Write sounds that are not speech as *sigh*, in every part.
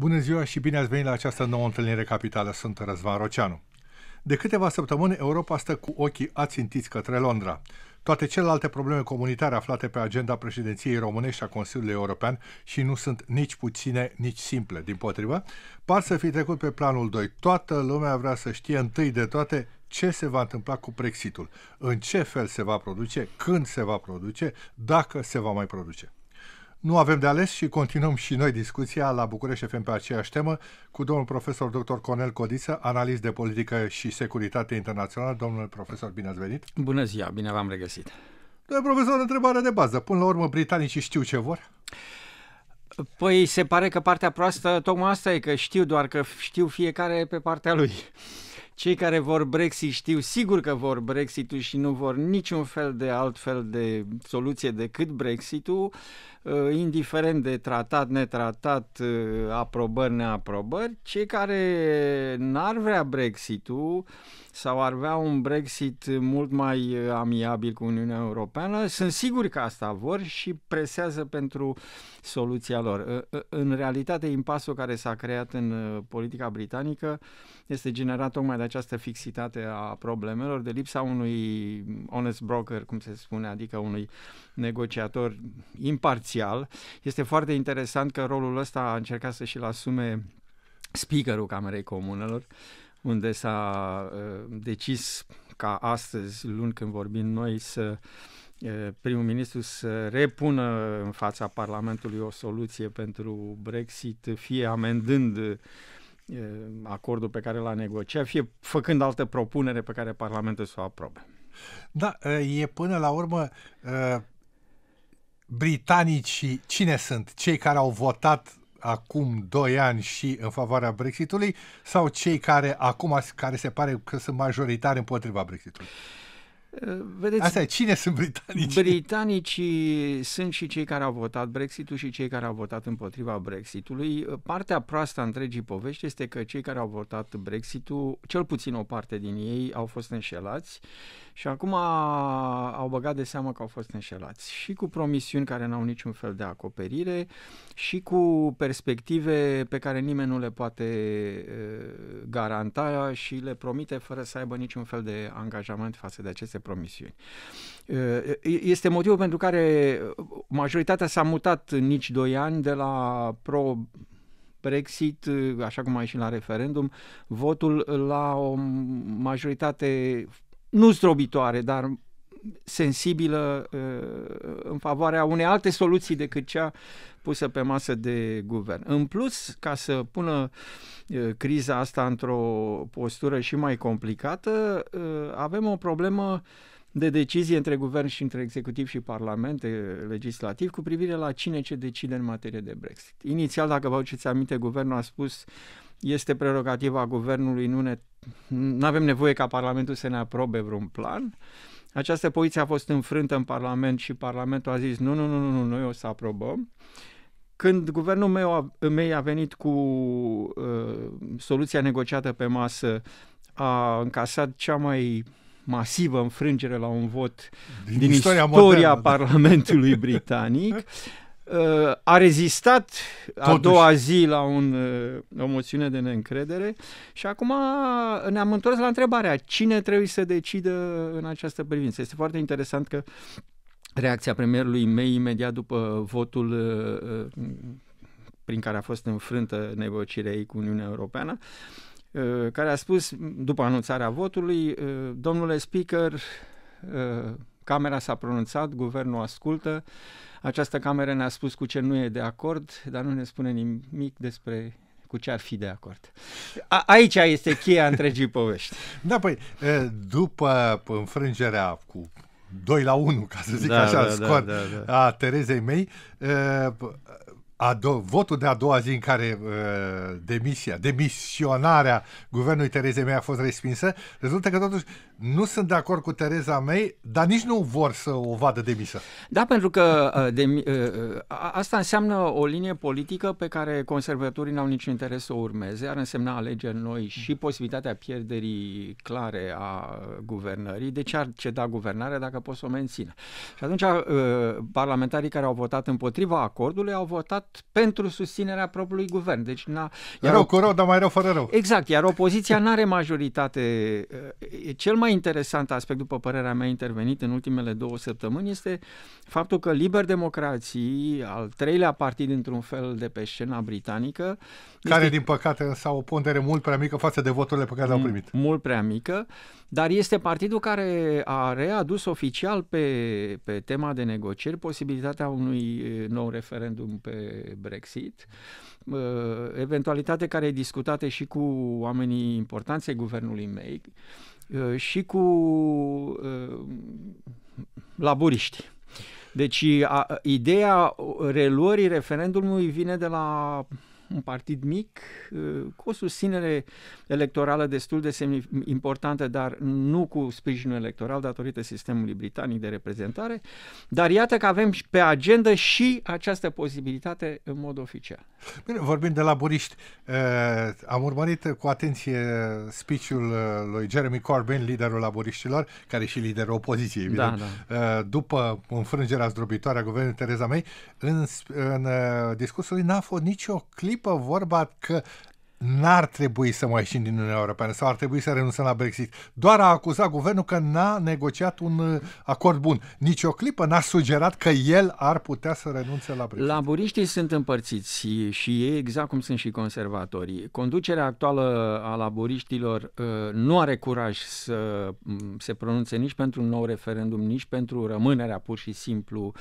Bună ziua și bine ați venit la această nouă întâlnire capitală. Sunt Răzvan Roceanu. De câteva săptămâni, Europa stă cu ochii ațintiți către Londra. Toate celelalte probleme comunitare aflate pe agenda președinției românești a Consiliului European și nu sunt nici puține, nici simple. Din potrivă, par să fi trecut pe planul 2. Toată lumea vrea să știe întâi de toate ce se va întâmpla cu Brexitul, în ce fel se va produce, când se va produce, dacă se va mai produce. Nu avem de ales și continuăm și noi discuția la București FM pe aceeași temă cu domnul profesor dr. Conel Codiță, analist de politică și securitate internațională. Domnul profesor, bine ați venit! Bună ziua, bine v-am regăsit! Domnul profesor, întrebare de bază. Până la urmă, britanicii știu ce vor? Păi se pare că partea proastă tocmai asta e, că știu doar că știu fiecare pe partea lui. Cei care vor Brexit știu sigur că vor Brexit-ul și nu vor niciun fel de alt fel de soluție decât Brexit-ul, uh, indiferent de tratat, netratat, uh, aprobări, neaprobări. Cei care n-ar vrea Brexit-ul sau ar vrea un Brexit mult mai uh, amiabil cu Uniunea Europeană, sunt siguri că asta vor și presează pentru soluția lor. În realitate, impasul care s-a creat în politica britanică este generat tocmai de această fixitate a problemelor, de lipsa unui honest broker, cum se spune, adică unui negociator imparțial. Este foarte interesant că rolul ăsta a încercat să și-l asume speakerul Camerei Comunelor, unde s-a uh, decis ca astăzi, luni când vorbim noi, să uh, primul ministru să repună în fața Parlamentului o soluție pentru Brexit, fie amendând acordul pe care l-a negociat, fie făcând altă propunere pe care Parlamentul să o aprobe. Da, e până la urmă britanicii cine sunt? Cei care au votat acum 2 ani și în favoarea Brexitului sau cei care acum care se pare că sunt majoritari împotriva Brexitului? Vedeți, Asta e, cine sunt britanicii? Britanicii sunt și cei care au votat Brexitul și cei care au votat împotriva Brexitului. Partea proastă a întregii povești este că cei care au votat Brexitul, cel puțin o parte din ei, au fost înșelați și acum au băgat de seamă că au fost înșelați și cu promisiuni care n-au niciun fel de acoperire și cu perspective pe care nimeni nu le poate garanta și le promite fără să aibă niciun fel de angajament față de aceste promisiuni. Este motivul pentru care majoritatea s-a mutat în nici doi ani de la pro Brexit, așa cum a ieșit la referendum, votul la o majoritate nu zdrobitoare, dar sensibilă uh, în favoarea unei alte soluții decât cea pusă pe masă de guvern. În plus, ca să pună uh, criza asta într-o postură și mai complicată, uh, avem o problemă de decizie între guvern și între executiv și parlament eh, legislativ cu privire la cine ce decide în materie de Brexit. Inițial, dacă vă aduceți aminte, guvernul a spus este prerogativa guvernului, nu ne, avem nevoie ca Parlamentul să ne aprobe vreun plan. Această poziție a fost înfrântă în Parlament și Parlamentul a zis nu, nu, nu, nu, nu noi o să aprobăm. Când guvernul meu a, mei a venit cu uh, soluția negociată pe masă, a încasat cea mai masivă înfrângere la un vot din, din istoria, istoria modernă, da. Parlamentului da. *laughs* Britanic. Uh, a rezistat Totuși. a doua zi la un, uh, o moțiune de neîncredere și acum ne-am întors la întrebarea cine trebuie să decidă în această privință. Este foarte interesant că reacția premierului May imediat după votul uh, prin care a fost înfrântă negocierea ei cu Uniunea Europeană Uh, care a spus, după anunțarea votului, uh, domnule speaker, uh, Camera s-a pronunțat, guvernul ascultă, această cameră ne-a spus cu ce nu e de acord, dar nu ne spune nimic despre cu ce ar fi de acord. A, aici este cheia întregii povești. *laughs* Da, păi, după înfrângerea cu 2 la 1, ca să zic da, așa, da, scor da, da, da. a Terezei mei, a do- votul de a doua zi în care uh, demisia, demisionarea guvernului Terezei mei a fost respinsă, rezultă că totuși nu sunt de acord cu Tereza May, dar nici nu vor să o vadă demisă. Da, pentru că uh, de, uh, uh, asta înseamnă o linie politică pe care conservatorii n-au niciun interes să o urmeze. Ar însemna alegeri noi și posibilitatea pierderii clare a guvernării. De deci ce ar ceda guvernarea dacă pot să o mențină? Și atunci parlamentarii care au votat împotriva acordului au votat pentru susținerea propriului guvern. Deci n-a, iar rău cu rău, dar mai rău fără rău. Exact, iar opoziția nu are majoritate. Cel mai mai interesant aspect, după părerea mea, intervenit în ultimele două săptămâni este faptul că Liber Democrații, al treilea partid într-un fel de pe scena britanică... Care, este, din păcate, însă o pondere mult prea mică față de voturile pe care le-au mm, primit. Mult prea mică, dar este partidul care a readus oficial pe, pe tema de negocieri posibilitatea unui nou referendum pe Brexit eventualitate care e discutată și cu oamenii importanței guvernului mei, Uh, și cu uh, laburiști. Deci a, ideea reluării referendumului vine de la un partid mic uh, cu o susținere electorală destul de importantă, dar nu cu sprijinul electoral datorită sistemului britanic de reprezentare. Dar iată că avem pe agenda și această posibilitate în mod oficial. Bine, vorbim de laburiști. Uh, am urmărit cu atenție speech-ul eh, lui Jeremy Corbyn, liderul laburiștilor, care e și liderul opoziției, da, evident, da, da. Uh, după înfrângerea zdrobitoare a guvernului Tereza May, în, în uh, discursul lui n-a fost nicio clipă vorba că n-ar trebui să mai ieșim din Uniunea Europeană sau ar trebui să renunțăm la Brexit. Doar a acuzat guvernul că n-a negociat un uh, acord bun. Nici o clipă n-a sugerat că el ar putea să renunțe la Brexit. Laburiștii sunt împărțiți și ei exact cum sunt și conservatorii. Conducerea actuală a laburiștilor uh, nu are curaj să se pronunțe nici pentru un nou referendum, nici pentru rămânerea pur și simplu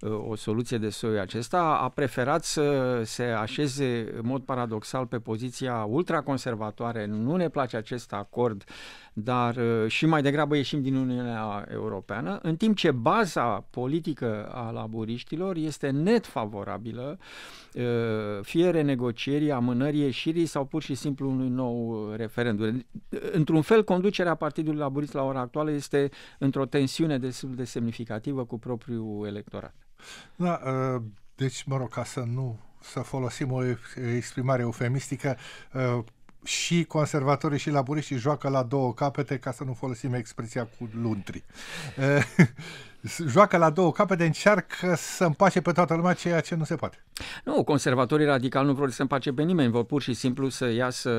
uh, o soluție de soiul acesta. A preferat să se așeze în mod paradoxal pe poziție poziția ultraconservatoare, nu ne place acest acord, dar uh, și mai degrabă ieșim din Uniunea Europeană, în timp ce baza politică a laburiștilor este net favorabilă uh, fie renegocierii, amânării ieșirii sau pur și simplu unui nou referendum. Într-un fel, conducerea Partidului Laburist la ora actuală este într-o tensiune destul de semnificativă cu propriul electorat. Da, uh, deci, mă rog, ca să nu să folosim o exprimare eufemistică, uh, și conservatorii și laburiștii joacă la două capete, ca să nu folosim expresia cu luntri. Uh, *laughs* joacă la două capete, încearcă să împace pe toată lumea, ceea ce nu se poate. Nu, conservatorii radicali nu vor să împace pe nimeni, vor pur și simplu să iasă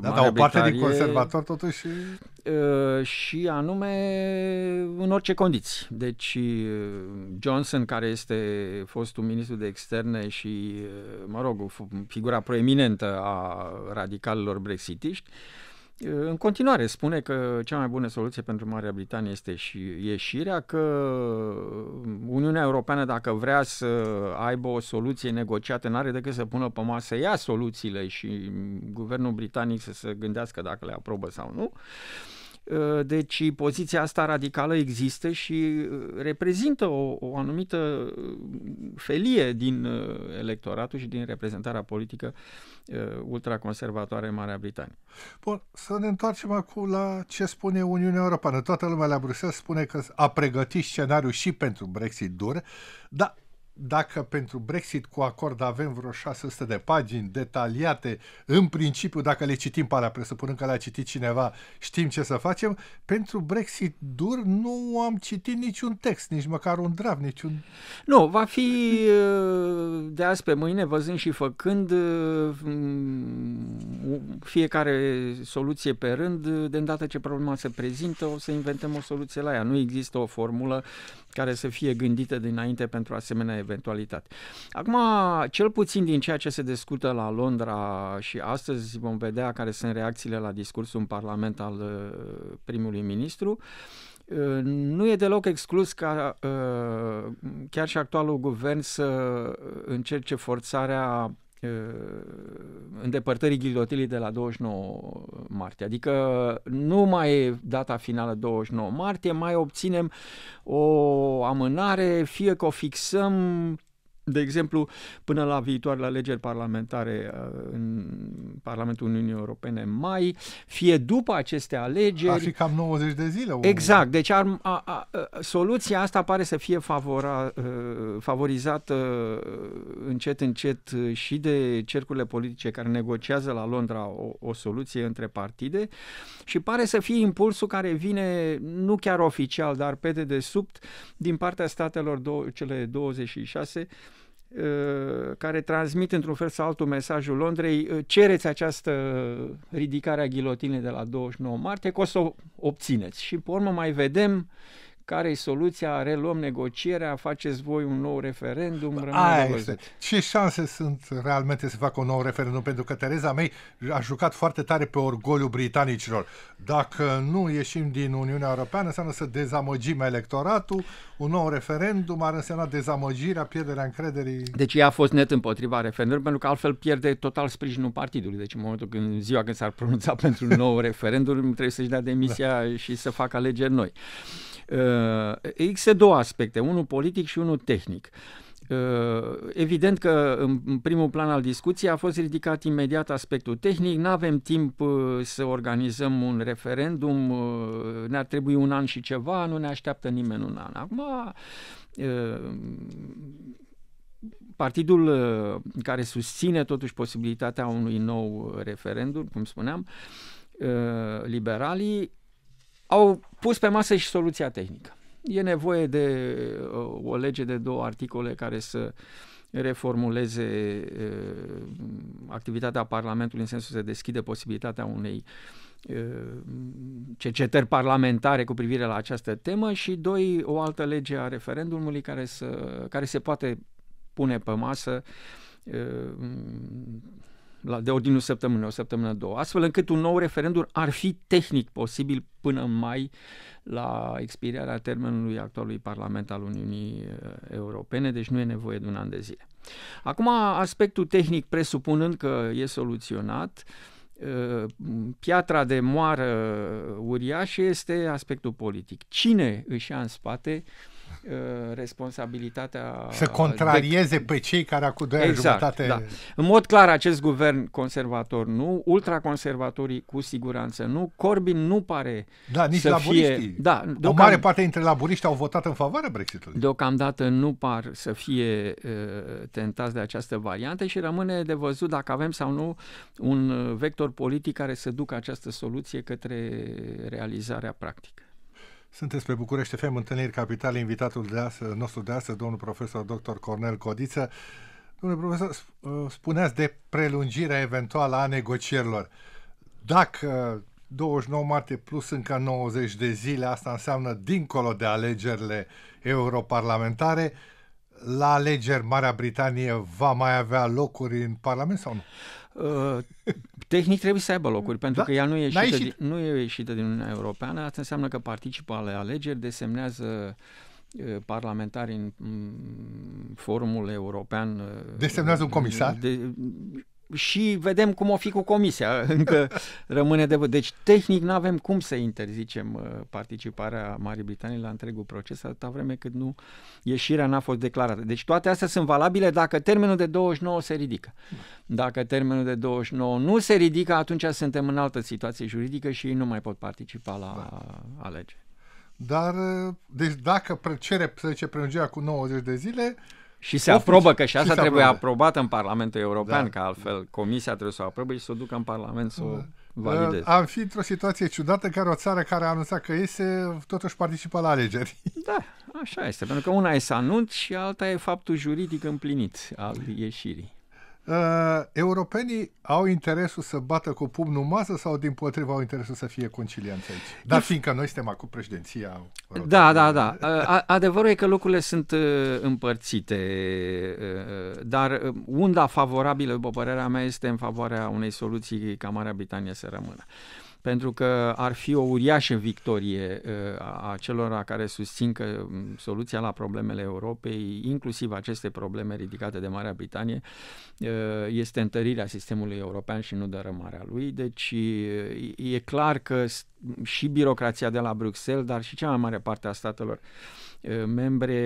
da, da, o parte din conservator totuși... Ă, și anume în orice condiții. Deci ă, Johnson, care este fost un ministru de externe și, ă, mă rog, figura proeminentă a radicalilor brexitiști, în continuare, spune că cea mai bună soluție pentru Marea Britanie este și ieșirea, că Uniunea Europeană, dacă vrea să aibă o soluție negociată, n-are decât să pună pe masă ia soluțiile și guvernul britanic să se gândească dacă le aprobă sau nu. Uh, Ă, deci poziția asta radicală există și ă, reprezintă o, o anumită ă, felie din electoratul și din reprezentarea politică ultraconservatoare în Marea Britanie. Bun, să ne întoarcem acum la ce spune Uniunea Europeană. Toată lumea la Bruxelles spune că a pregătit scenariul și pentru Brexit dur, dar dacă pentru Brexit cu acord avem vreo 600 de pagini detaliate, în principiu, dacă le citim pe alea, presupunând că le-a citit cineva, știm ce să facem, pentru Brexit dur nu am citit niciun text, nici măcar un draft, niciun... Nu, va fi uh, de azi pe mâine, văzând și făcând uh, mm, fiecare soluție pe rând, de îndată ce problema se prezintă, o să inventăm o soluție la ea. Nu există o formulă care să fie gândită dinainte pentru asemenea eventualitate. Acum, cel puțin din ceea ce se discută la Londra și astăzi vom vedea care sunt reacțiile la discursul în Parlament al uh, primului ministru, uh, nu e deloc exclus ca uh, chiar și actualul guvern să încerce forțarea Uh, îndepărtării ghilotilii de la 29 martie. Adică nu mai e data finală 29 martie, mai obținem o amânare, fie că o fixăm de exemplu, până la viitoarele alegeri parlamentare uh, în Parlamentul Uniunii Europene mai, fie după aceste alegeri... Ar fi cam 90 de zile. Omul. Exact. Deci ar, a, a, soluția asta pare să fie favora, uh, favorizată uh, încet, încet și de cercurile politice care negociază la Londra o, o soluție între partide și pare să fie impulsul care vine nu chiar oficial, dar pe sub, din partea statelor do- cele 26 Uh, care transmit într-un fel sau altul mesajul Londrei, uh, cereți această ridicare a ghilotinei de la 29 martie, că o să o obțineți. Și pe urmă mai vedem uh, care e soluția, reluăm negocierea, faceți voi un nou referendum, Aia este. Ce șanse sunt realmente să facă un nou referendum? Pentru că Tereza May a jucat foarte tare pe orgoliu britanicilor. Dacă nu ieșim din Uniunea Europeană, înseamnă să dezamăgim electoratul, un nou referendum ar însemna dezamăgirea, pierderea încrederii. Deci ea a fost net împotriva referendumului, pentru că altfel pierde total sprijinul partidului. Deci în momentul când, ziua când s-ar pronunța *laughs* pentru un nou referendum, trebuie să-și dea demisia da. și să facă alegeri noi. Uh, există două aspecte, unul politic și unul tehnic. Uh, evident că în primul plan al discuției a fost ridicat imediat aspectul tehnic, nu avem timp uh, să organizăm un referendum, ne-ar trebui un an și ceva, nu ne așteaptă nimeni un an. Acum, partidul care susține totuși posibilitatea unui nou referendum, cum spuneam, liberalii au pus pe masă și soluția tehnică. E nevoie de uh, o lege de două articole care să reformuleze uh, activitatea Parlamentului în sensul să deschide posibilitatea unei uh, cercetări parlamentare cu privire la această temă și doi, o altă lege a referendumului care, să, care se poate pune pe masă la, de ordinul săptămânii, o săptămână, două, astfel încât un nou referendum ar fi tehnic posibil până în mai la expirarea termenului actualului Parlament al Uniunii eh, Europene, deci nu e nevoie de un an de zile. Acum, aspectul tehnic, presupunând că e soluționat, eh, piatra de moară eh, uriașă este aspectul politic. Cine își ia în spate uh, Uh, responsabilitatea... Uh, să contrarieze de... pe cei care acum doi exact, jumătate... Da. În mod clar, acest guvern conservator nu, ultraconservatorii cu siguranță nu, Corbyn nu pare Da, nici să laburiștii. Fie... Da, o mare parte dintre laburiști au votat în favoarea Brexitului. Deocamdată nu par să fie uh, tentați de această variantă și rămâne de văzut dacă avem sau nu un uh, vector politic care să ducă această soluție către realizarea practică. Sunteți pe București FM, întâlniri capitale, invitatul de astăzi, nostru de astăzi, domnul profesor dr. Cornel Codiță. Domnule profesor, uh, spuneați de prelungirea eventuală a negocierilor. Dacă 29 martie plus încă 90 de zile, asta înseamnă dincolo de alegerile europarlamentare, la alegeri Marea Britanie va mai avea locuri în Parlament sau nu? Uh, tehnic trebuie să aibă locuri, pentru da, că ea nu e, ieșită ieșit. din, nu e ieșită din Uniunea Europeană. Asta înseamnă că participă ale alegeri, desemnează uh, parlamentari în mm, forumul european. Uh, desemnează un comisar? De, și vedem cum o fi cu comisia, *laughs* încă rămâne de... Deci, tehnic, nu avem cum să interzicem uh, participarea Marii Britanii la întregul proces, atâta vreme cât nu ieșirea n-a fost declarată. Deci, toate astea sunt valabile dacă termenul de 29 se ridică. Da. Dacă termenul de 29 nu se ridică, atunci suntem în altă situație juridică și ei nu mai pot participa la da. alegeri. Dar, uh, deci dacă cere, să zice, prelungirea cu 90 de zile, și se Ofnici. aprobă, că și asta și trebuie aprobată în Parlamentul European, da. că altfel Comisia trebuie să o aprobe și să o ducă în Parlament să o da. valideze. am fi într-o situație ciudată care o țară care a anunțat că iese, totuși participă la alegeri. *laughs* Da, așa este, pentru că una e să anunți și alta e faptul juridic împlinit al ieșirii. Uh, europenii au interesul să bată cu pumnul masă sau din potrivă au interesul să fie concilianți aici? Dar If... fiindcă noi suntem acum președinția... Rotată. Da, da, da. Adevărul e că lucrurile sunt uh, împărțite, uh, dar uh, unda favorabilă, după părerea mea, este în favoarea unei soluții ca Marea Britanie să rămână pentru că ar fi o uriașă victorie uh, a celor care susțin că mm, soluția la problemele Europei, inclusiv aceste probleme ridicate de Marea Britanie, uh, este întărirea sistemului european și nu dărâmarea lui. Deci uh, e clar că și birocrația de la Bruxelles, dar și cea mai mare parte a statelor Eh, membre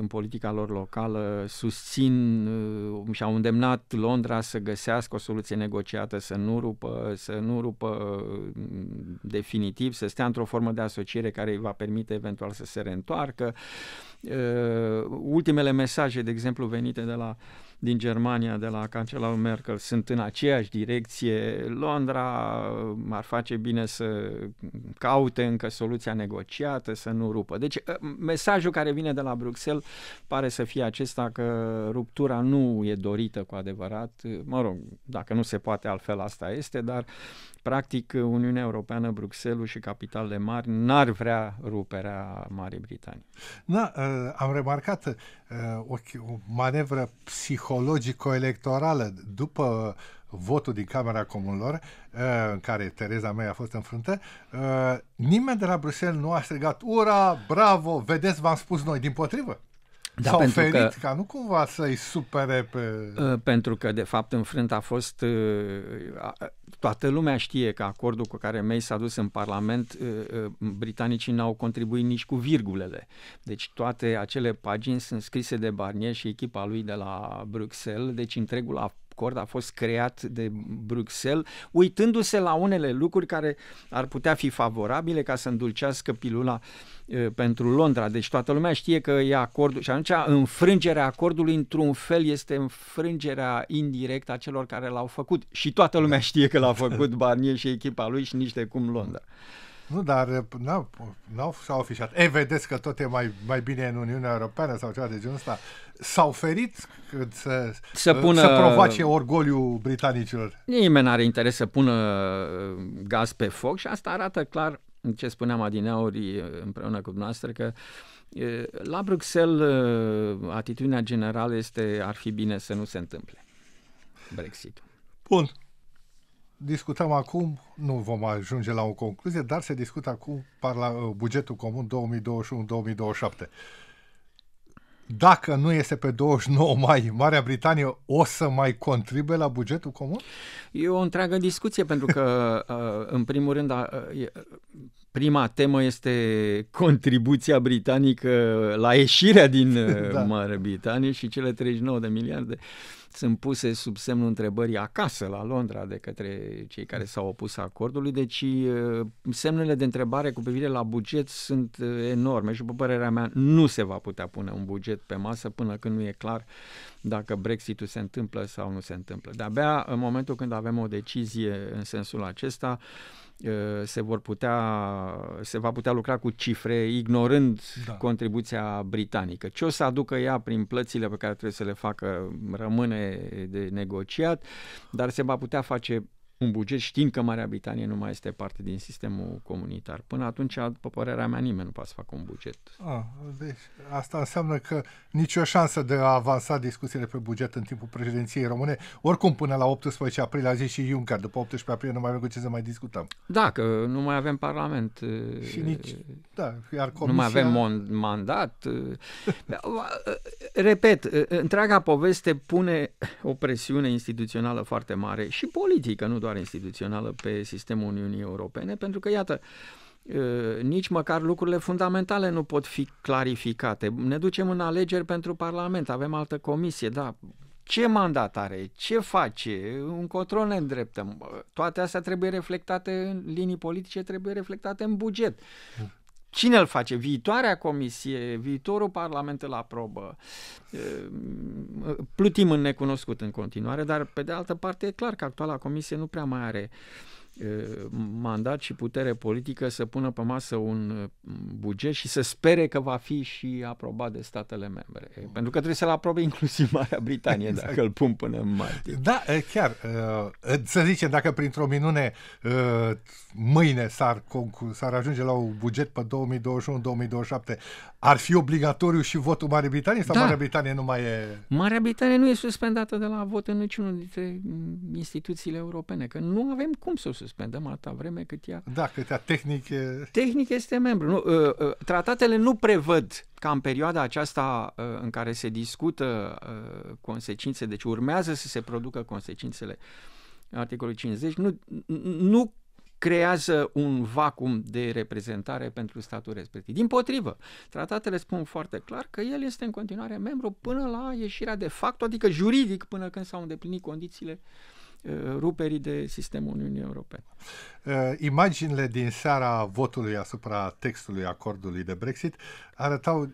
în politica lor locală susțin eh, și au îndemnat Londra să găsească o soluție negociată, să nu rupă, să nu rupă mm, definitiv, să stea într-o formă de asociere care îi va permite eventual să se reîntoarcă. Eh, ultimele mesaje, de exemplu, venite de la uh, din Germania, de la cancelarul Merkel, sunt în aceeași direcție. Londra mm, ar face bine să caute încă soluția negociată, să nu rupă. Deci ă, mesajul care vine de la Bruxelles pare să fie acesta că ruptura nu e dorită cu adevărat. Mă rog, dacă nu se poate altfel asta este, dar practic Uniunea Europeană, Bruxelles și capitalele mari n-ar vrea ruperea Marii Britanii. Da, am remarcat Uh, o, o manevră psihologico-electorală după votul din Camera Comunilor, uh, în care Tereza mea a fost înfruntă, uh, nimeni de la Bruxelles nu a strigat, ura, bravo, vedeți, v-am spus noi, din potrivă. Da, S-au pentru ferit că, ca nu cumva să-i supere pe... Ă, pentru că, de fapt, înfrânt a fost... Ă, toată lumea știe că acordul cu care May s-a dus în Parlament, ă, britanicii n-au contribuit nici cu virgulele. Deci toate acele pagini sunt scrise de Barnier și echipa lui de la Bruxelles, deci întregul acord a fost creat de Bruxelles, uitându-se la unele lucruri care ar putea fi favorabile ca să îndulcească pilula pentru Londra. Deci toată lumea știe că e acordul și atunci înfrângerea acordului într-un fel este înfrângerea indirectă a celor care l-au făcut și toată lumea știe că l-a făcut *laughs* Barnier și echipa lui și nici de cum Londra. Nu, dar eh, n-au, au și-au afișat. E, vedeți că tot e mai, mai bine în Uniunea Europeană sau ceva de genul ăsta. S-au ferit cât să, eh, să, pună, să provoace orgoliu britanicilor. Nimeni n-are interes să pună eh, gaz pe foc și asta arată clar ce spuneam adineauri împreună cu dumneavoastră că la Bruxelles atitudinea generală este ar fi bine să nu se întâmple Brexit. Bun discutăm acum, nu vom ajunge la o concluzie, dar se discută acum parla, uh, bugetul comun 2021-2027. Dacă nu este pe 29 mai, Marea Britanie o să mai contribuie la bugetul comun? E o întreagă discuție, pentru că, uh, în primul rând, prima temă este contribuția britanică la ieșirea din uh, *laughs* da. Marea Britanie și cele 39 de miliarde. Uh, sunt puse sub semnul întrebării acasă la Londra de către cei care s-au opus acordului, deci semnele de întrebare cu privire la buget sunt enorme și după părerea mea nu se va putea pune un buget pe masă până când nu e clar dacă Brexitul se întâmplă sau nu se întâmplă. De-abia în momentul când avem o decizie în sensul acesta, se vor putea, se va putea lucra cu cifre ignorând da. contribuția britanică. Ce o să aducă ea prin plățile pe care trebuie să le facă rămâne de negociat, dar se va putea face un buget știind că Marea Britanie nu mai este parte din sistemul comunitar. Până atunci, după părerea mea, nimeni nu poate să facă un buget. A, ah, deci asta înseamnă că nicio șansă de a avansa discuțiile pe buget în timpul președinției române, oricum până la 18 aprilie, a zis și Juncker, după 18 aprilie nu mai avem cu ce să mai discutăm. Da, că nu mai avem parlament. Și eh, nici, da, iar comisia... Nu mai avem mandat. Eh. *laughs* Repet, eh, întreaga poveste pune o presiune instituțională foarte mare și politică, nu doar valoare instituțională pe sistemul Uniunii Europene, pentru că, iată, ă, nici măcar lucrurile fundamentale nu pot fi clarificate. Ne ducem în alegeri pentru Parlament, avem altă comisie, da, ce mandat are, ce face, un control ne îndreptăm. Toate astea trebuie reflectate în linii politice, trebuie reflectate în buget. Mm. Cine îl face? Viitoarea comisie, viitorul parlament îl aprobă. Plutim în necunoscut în continuare, dar pe de altă parte e clar că actuala comisie nu prea mai are uh, Eh, mandat și putere politică să pună pe masă un eh, buget și să spere că va fi și aprobat de statele membre. Mm. Pentru că trebuie să-l aprobe inclusiv *laughs* Marea Britanie exact. dacă îl pun până în martie. Da, eh, chiar. Să zicem, dacă printr-o minune mâine s-ar, s-ar ajunge la un buget pe 2021-2027, ar fi obligatoriu și votul Marii Britanii sau da. Marea Britanie nu mai e... Marea Britanie nu e suspendată de la vot în niciunul dintre instituțiile europene, că nu avem cum să o suspendăm atâta vreme cât ea... Da, cât ea tehnic e... Tehnic este membru. Nu, uh, uh, tratatele nu prevăd ca în perioada aceasta uh, în care se discută uh, consecințe, deci urmează să se producă consecințele articolul 50, nu, nu creează un vacuum de reprezentare pentru statul respectiv. Din potrivă, tratatele spun foarte clar că el este în continuare membru până la ieșirea de fapt, adică juridic, până când s-au îndeplinit condițiile uh, ruperii de sistemul Uniunii Europene. Uh, imaginile din seara votului asupra textului acordului de Brexit arătau uh,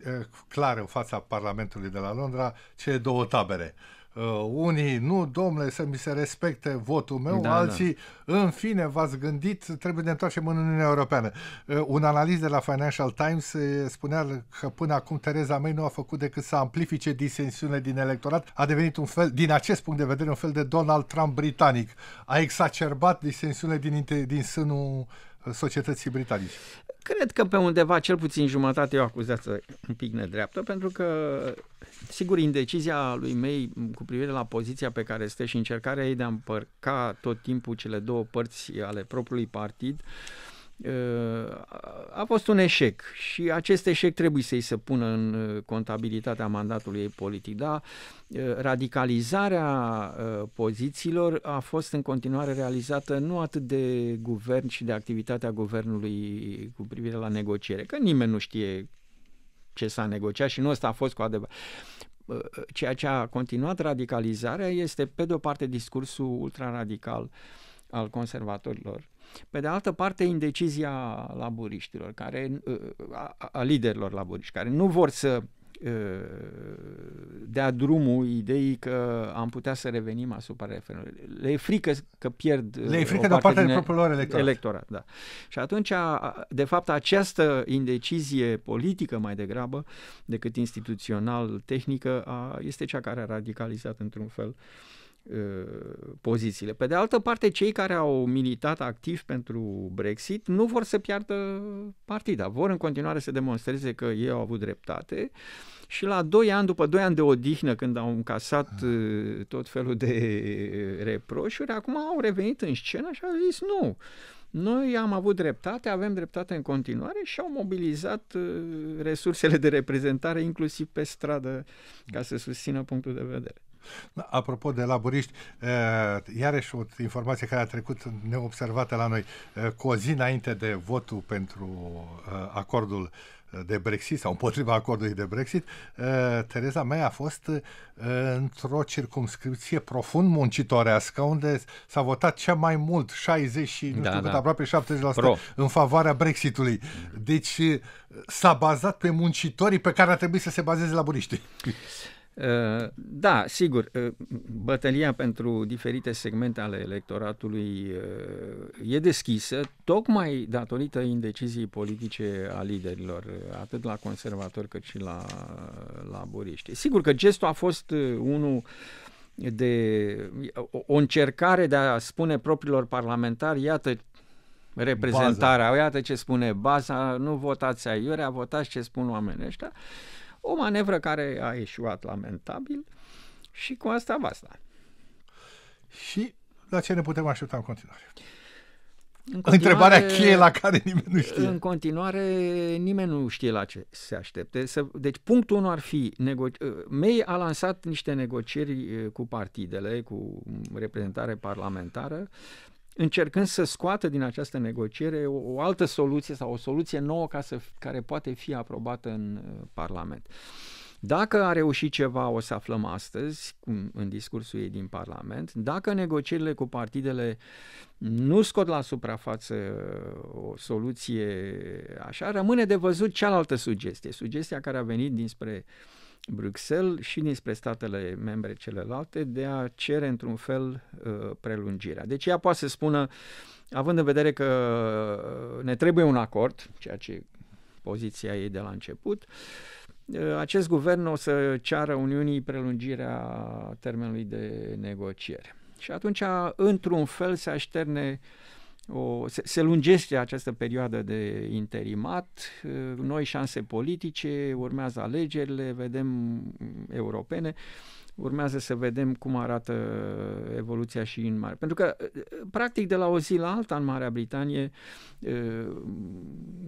clar în fața Parlamentului de la Londra cele două tabere. Uh, unii, nu, domnule, să mi se respecte votul meu, da, da. alții, da. în fine, v-ați gândit, trebuie de întoarcem în Uniunea Europeană. Uh, un analist de la Financial Times uh, spunea că până acum Tereza May nu a făcut decât să amplifice disensiunile din electorat, a devenit un fel, din acest punct de vedere, un fel de Donald Trump britanic. A exacerbat disensiunile din, din sânul societății britanice? Cred că pe undeva, cel puțin jumătate, e o acuzață un pic nedreaptă, pentru că, sigur, indecizia lui May cu privire la poziția pe care este și încercarea ei de a împărca tot timpul cele două părți ale propriului partid, uh, Uh, a fost un eșec și acest eșec trebuie să-i se pună în uh, contabilitatea mandatului ei politic, dar uh, radicalizarea pozițiilor a fost în continuare realizată nu atât de guvern și de activitatea guvernului cu privire la negociere, că nimeni nu știe ce s-a negociat și nu ăsta a fost cu adevărat ceea ce a continuat radicalizarea este, pe de o parte, discursul ultraradical al conservatorilor pe de altă parte, indecizia laburiștilor, care, uh, a, a liderilor laburiști, care nu vor să uh, dea drumul ideii că am putea să revenim asupra referendumului. Le e frică că pierd uh, Le e frică de o parte de propriul lor electorat. electorat da. Și atunci, de fapt, această indecizie politică mai degrabă decât instituțional-tehnică este cea care a radicalizat într-un fel uh, Uh, pozițiile. Pe de altă parte, cei care au militat activ pentru Brexit nu vor să piardă partida, vor în continuare să demonstreze că ei au avut dreptate și la 2 ani, după 2 ani de odihnă, când au încasat ah. uh, tot felul de uh, reproșuri, acum au revenit în scenă și au zis nu, noi am avut dreptate, avem dreptate în continuare și au mobilizat resursele de reprezentare inclusiv pe stradă ca să susțină punctul de vedere. Da, apropo de laburiști, iarăși o informație care a trecut neobservată la noi. Cu o zi înainte de votul pentru acordul de Brexit sau împotriva acordului de Brexit, Tereza May a fost într-o circumscripție profund muncitorească unde s-a votat cea mai mult, 60 și nu da, știu da. cât, aproape 70% Pro. în favoarea Brexitului. Deci s-a bazat pe muncitorii pe care ar trebui să se bazeze laburiștii. Ă, da, sigur, ă, bătălia pentru diferite segmente ale electoratului ă, e deschisă, tocmai datorită indeciziei politice a liderilor, atât la conservatori cât și la laburiști. Sigur că gestul a fost unul de o încercare de a spune propriilor parlamentari, iată reprezentarea, baza. iată ce spune baza, nu votați aiurea, votați ce spun oamenii ăștia. Uh, o manevră care a ieșuat lamentabil și cu asta basta. Și la ce ne putem aștepta în continuare? În continuare, Întrebarea cheie la care nimeni nu știe. În continuare, nimeni nu știe la ce se aștepte. deci, punctul 1 ar fi, nego- May a lansat niște negocieri eh, cu partidele, cu reprezentare parlamentară, uh, încercând să scoată din această negociere o, o altă soluție sau o soluție nouă ca să, care poate fi aprobată în uh, Parlament. Dacă a reușit ceva, o să aflăm astăzi, în discursul ei din Parlament. Dacă negocierile cu partidele nu scot la suprafață uh, o soluție așa, rămâne de văzut cealaltă sugestie, sugestia care a venit dinspre uh, Bruxelles și dinspre statele membre celelalte de a cere într-un fel uh, prelungirea. Deci ea poate să spună, având în vedere că uh, ne trebuie un acord, ceea ce poziția ei de la început, uh, acest guvern o să ceară Uniunii prelungirea termenului de negociere. Și atunci, într-un fel, se așterne uh, o, se, se lungește această perioadă de interimat, uh, noi șanse politice, urmează alegerile, vedem mm, europene, urmează să vedem cum arată evoluția și în mare. Pentru că, uh, uh, practic, de la o zi la alta în Marea Britanie,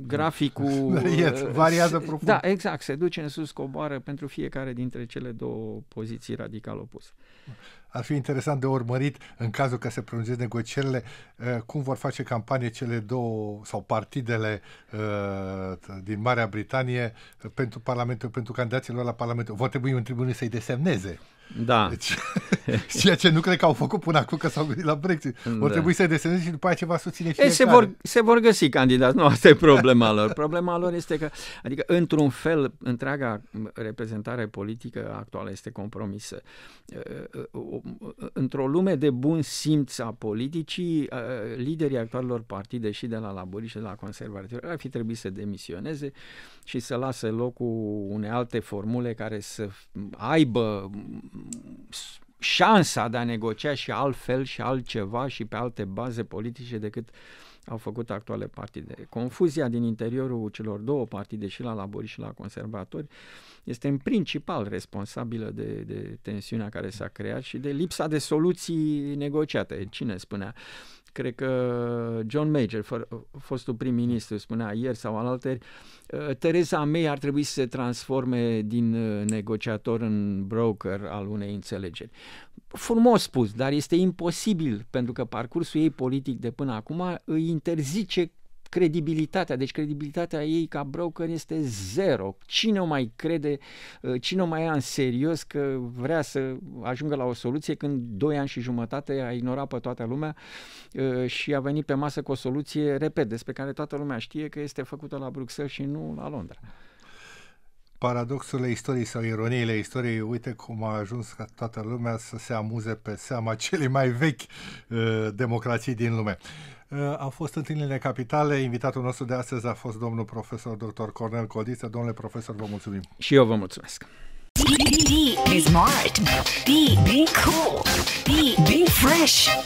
graficul... Yes, *laughs* da, variază profund. Da, exact, se duce în sus, coboară pentru fiecare dintre cele două poziții radical opuse. Ar fi interesant de urmărit în cazul că se prelungesc negocierile uh, cum vor face campanie cele două sau partidele uh, din Marea Britanie uh, pentru Parlamentul, pentru candidații lor la Parlament. Vor trebui un tribunal să-i desemneze. Da. Deci, ceea *laughs* ce nu cred că au făcut până acum că s-au gândit la Brexit. Da. Vor trebui să deseneze și după aceea va susține fiecare. se, vor, se vor găsi candidați, nu asta e problema lor. Problema lor este că, adică, într-un fel, întreaga reprezentare politică actuală este compromisă. Într-o lume de bun simț a politicii, liderii actualilor partide și de la laburi și de la conservatori ar fi trebuit să demisioneze și să lasă locul unei alte formule care să aibă șansa de a negocia și altfel și altceva și pe alte baze politice decât au făcut actuale partide. Confuzia din interiorul celor două partide, și la labori și la conservatori, este în principal responsabilă de, de tensiunea care s-a creat și de lipsa de soluții negociate. Cine spunea? Uh, cred că John Major, fostul prim-ministru, spunea ieri sau alaltări, ă, Tereza May ar trebui să se transforme din ă, negociator în broker al unei înțelegeri. Frumos spus, dar este imposibil pentru că parcursul ei politic de până acum îi interzice credibilitatea, deci credibilitatea ei ca broker este zero. Cine o mai crede, uh, cine o mai ia în serios că vrea să ajungă la o soluție când doi ani și jumătate a ignorat pe toată lumea uh, și a venit pe masă cu o soluție, repet, despre care toată lumea știe că este făcută la Bruxelles și nu la Londra paradoxurile istoriei sau ironiile istoriei, uite cum a ajuns ca toată lumea să se amuze pe seama celei mai vechi uh, democrații din lume. Eh, au fost întâlnirile capitale. Invitatul nostru de astăzi a fost domnul profesor dr. Cornel Codiță. Domnule profesor, vă mulțumim. Și eu vă mulțumesc. Be smart. Be, be cool. Be, be fresh.